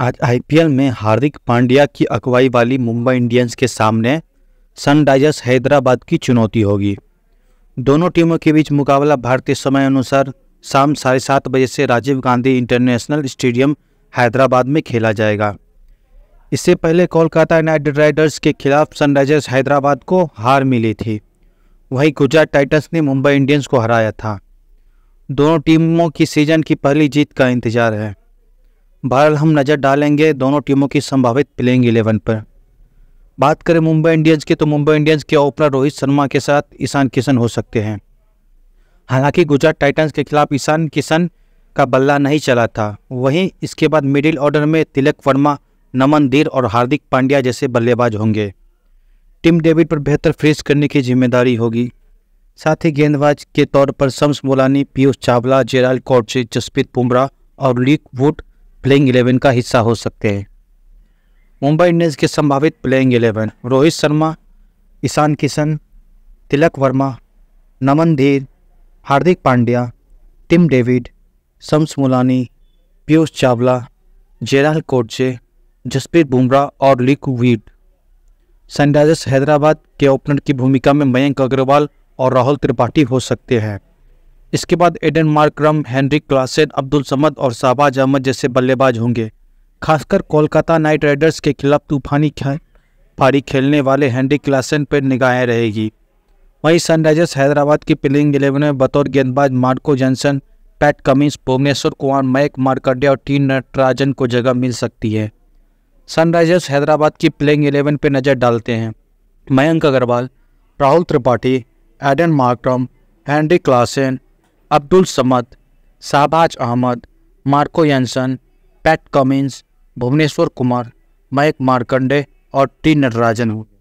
आज आईपीएल में हार्दिक पांड्या की अगुवाई वाली मुंबई इंडियंस के सामने सनराइजर्स हैदराबाद की चुनौती होगी दोनों टीमों के बीच मुकाबला भारतीय समय अनुसार शाम साढ़े सात बजे से राजीव गांधी इंटरनेशनल स्टेडियम हैदराबाद में खेला जाएगा इससे पहले कोलकाता नाइट राइडर्स के खिलाफ सनराइजर्स हैदराबाद को हार मिली थी वहीं गुजरात टाइटन्स ने मुंबई इंडियंस को हराया था दोनों टीमों की सीजन की पहली जीत का इंतजार है बहरहाल हम नज़र डालेंगे दोनों टीमों की संभावित प्लेइंग इलेवन पर बात करें मुंबई इंडियंस की तो मुंबई इंडियंस के ओपनर रोहित शर्मा के साथ ईशान किशन हो सकते हैं हालांकि गुजरात टाइटंस के खिलाफ ईशान किशन का बल्ला नहीं चला था वहीं इसके बाद मिडिल ऑर्डर में तिलक वर्मा नमन धीर और हार्दिक पांड्या जैसे बल्लेबाज होंगे टीम डेविड पर बेहतर फेस करने की जिम्मेदारी होगी साथ ही गेंदबाज के तौर पर शम्स मोलानी पीयूष चावला जेराल कॉटसे जसप्रीत बुमराह और लीक वुड प्लेइंग इलेवन का हिस्सा हो सकते हैं मुंबई इंडियंस के संभावित playing eleven Rohit Sharma Ishan Kishan Tilak Varma Naman Dhir Hardik Pandya Tim David Shams Mulani Piyush Chawla Gerald Coetzee Jasprit Bumrah और लिक वीड सनराइजर्स हैदराबाद के ओपनर की भूमिका में मयंक अग्रवाल और राहुल त्रिपाठी हो सकते हैं इसके बाद Aiden Markram Heinrich Klaasen Abdul Samad और शाहबाज अहमद जैसे बल्लेबाज होंगे खासकर कोलकाता नाइट राइडर्स के खिलाफ तूफानी पारी खेलने वाले हेनरिक क्लासेन पर निगाहें रहेगी वहीं सनराइजर्स हैदराबाद की प्लेइंग इलेवन में बतौर गेंदबाज Marco Jansen Pat Cummins Bhuvneshwar Kumar Mayank Markande और टी नटराजन को जगह मिल सकती है सनराइजर्स हैदराबाद की प्लेइंग इलेवन पर नज़र डालते हैं मयंक अग्रवाल राहुल त्रिपाठी एडन मार्क्रम हैंडी Klaasen Abdul Samad Shahbaz Ahmed Marco Jansen Pat Cummins Bhuvneshwar Kumar Mayank Markande और टी नटराजन हुए